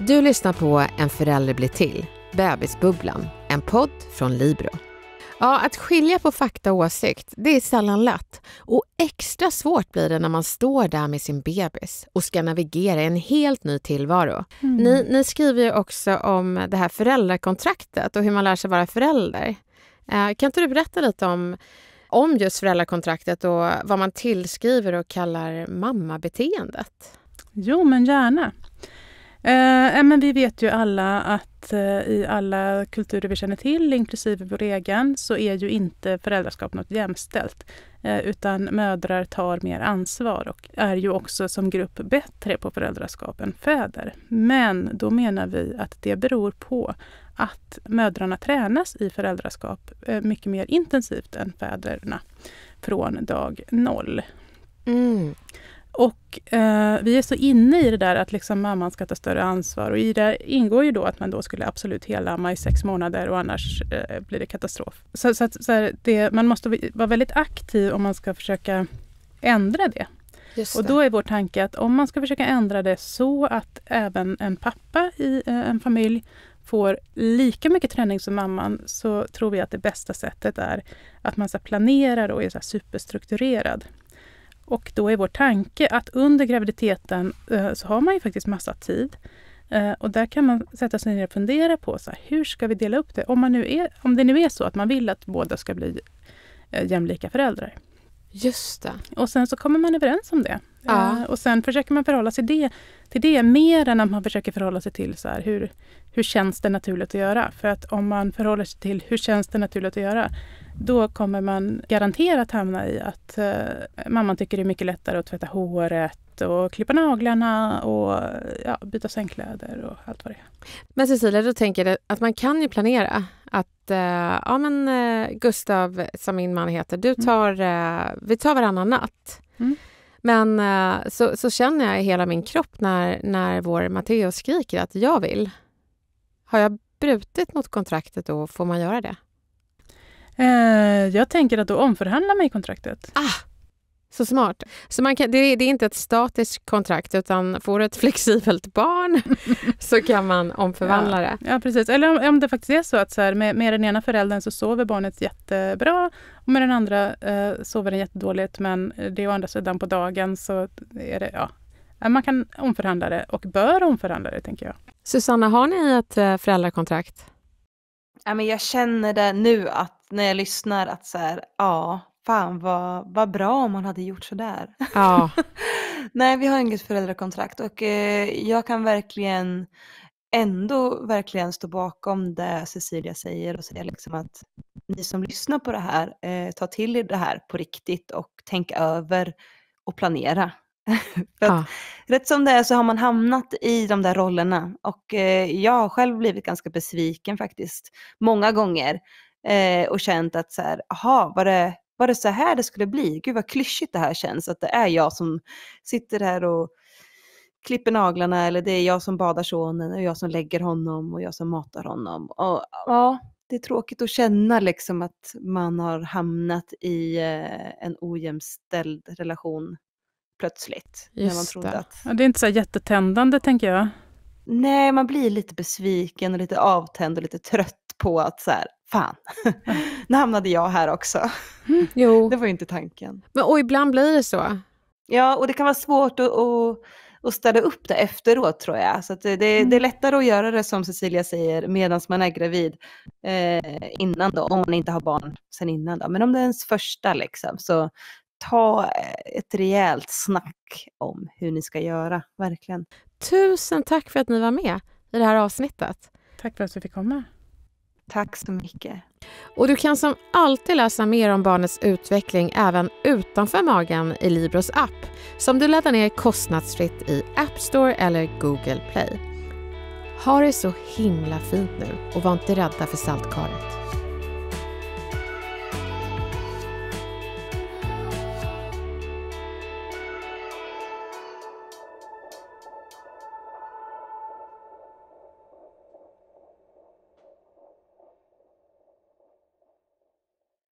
Du lyssnar på En förälder blir till, Bebisbubblan, en podd från Libro. Ja, att skilja på fakta och åsikt, det är sällan lätt. Och extra svårt blir det när man står där med sin bebis och ska navigera i en helt ny tillvaro. Mm. Ni, ni, skriver ju också om det här föräldrakontraktet och hur man lär sig vara förälder. Eh, kan inte du berätta lite om, om just föräldrakontraktet och vad man tillskriver och kallar mammabeteendet? Jo, men gärna. Eh, eh, men vi vet ju alla att eh, i alla kulturer vi känner till, inklusive vår egen, så är ju inte föräldraskap något jämställt. Eh, utan mödrar tar mer ansvar och är ju också som grupp bättre på föräldraskap än fäder. Men då menar vi att det beror på att mödrarna tränas i föräldraskap eh, mycket mer intensivt än fäderna från dag noll. Mm. Och eh, vi är så inne i det där att liksom mamman ska ta större ansvar och i det ingår ju då att man då skulle absolut helamma i sex månader och annars eh, blir det katastrof. Så, så, att, så här, det, man måste vara väldigt aktiv om man ska försöka ändra det. det. Och då är vår tanke att om man ska försöka ändra det så att även en pappa i eh, en familj får lika mycket träning som mamman så tror vi att det bästa sättet är att man så planerar och är så superstrukturerad. Och då är vår tanke att under graviditeten eh, så har man ju faktiskt massa tid. Eh, och där kan man sätta sig ner och fundera på så här, hur ska vi dela upp det? Om, man nu är, om det nu är så att man vill att båda ska bli eh, jämlika föräldrar. Just det. Och sen så kommer man överens om det. Ja. Eh, och sen försöker man förhålla sig det, till det mer än att man försöker förhålla sig till så här, hur, hur känns det naturligt att göra? För att om man förhåller sig till hur känns det naturligt att göra? Då kommer man garanterat hamna i att eh, mamman tycker det är mycket lättare att tvätta håret och klippa naglarna och ja, byta sängkläder och allt vad det är. Men Cecilia, då tänker att man kan ju planera att eh, ja, men, eh, Gustav, som min man heter, du mm. tar, eh, vi tar varannan natt. Mm. Men eh, så, så känner jag i hela min kropp när, när vår Matteo skriker att jag vill. Har jag brutit mot kontraktet då, får man göra det? Eh, jag tänker att du omförhandlar mig kontraktet. Ah, så smart. Så man kan, det, det, är inte ett statiskt kontrakt utan får du ett flexibelt barn så kan man omförvandla det. Ja, ja precis. Eller om, om, det faktiskt är så att så här, med, med den ena föräldern så sover barnet jättebra och med den andra eh, sover den jättedåligt men det är å andra sidan på dagen så är det, ja. Man kan omförhandla det och bör omförhandla det tänker jag. Susanna, har ni ett eh, föräldrakontrakt? Ja, men jag känner det nu att när jag lyssnar att så här, ja, fan vad, vad bra om man hade gjort sådär. Ja. Nej, vi har inget föräldrakontrakt och eh, jag kan verkligen ändå verkligen stå bakom det Cecilia säger och säga liksom att ni som lyssnar på det här, eh, ta till er det här på riktigt och tänk över och planera. För att, Rätt som det är så har man hamnat i de där rollerna och eh, jag har själv blivit ganska besviken faktiskt många gånger eh, och känt att så här, aha, var det var det så här det skulle bli? Gud vad klyschigt det här känns, att det är jag som sitter här och klipper naglarna eller det är jag som badar sonen och jag som lägger honom och jag som matar honom. Och, ja, det är tråkigt att känna liksom att man har hamnat i eh, en ojämställd relation plötsligt. Just när man trodde det. Att... Ja, det är inte så jättetändande tänker jag. Nej, man blir lite besviken och lite avtänd och lite trött på att så här, fan, nu hamnade jag här också. Mm, jo. Det var ju inte tanken. Men, och ibland blir det så. Ja, och det kan vara svårt att, att, att städa upp det efteråt tror jag. Så det, det, mm. det, är mm. lättare att göra det som Cecilia säger medan man är gravid eh, innan då, om man inte har barn sen innan då. Men om det är ens första liksom, så ta eh, ett rejält snack om hur ni ska göra, verkligen. Tusen tack för att ni var med i det här avsnittet. Tack för att vi fick komma. Tack så mycket. Och du kan som alltid läsa mer om barnets utveckling även utanför magen i Libros app som du laddar ner kostnadsfritt i App Store eller Google Play. Ha det så himla fint nu och var inte rädda för saltkaret.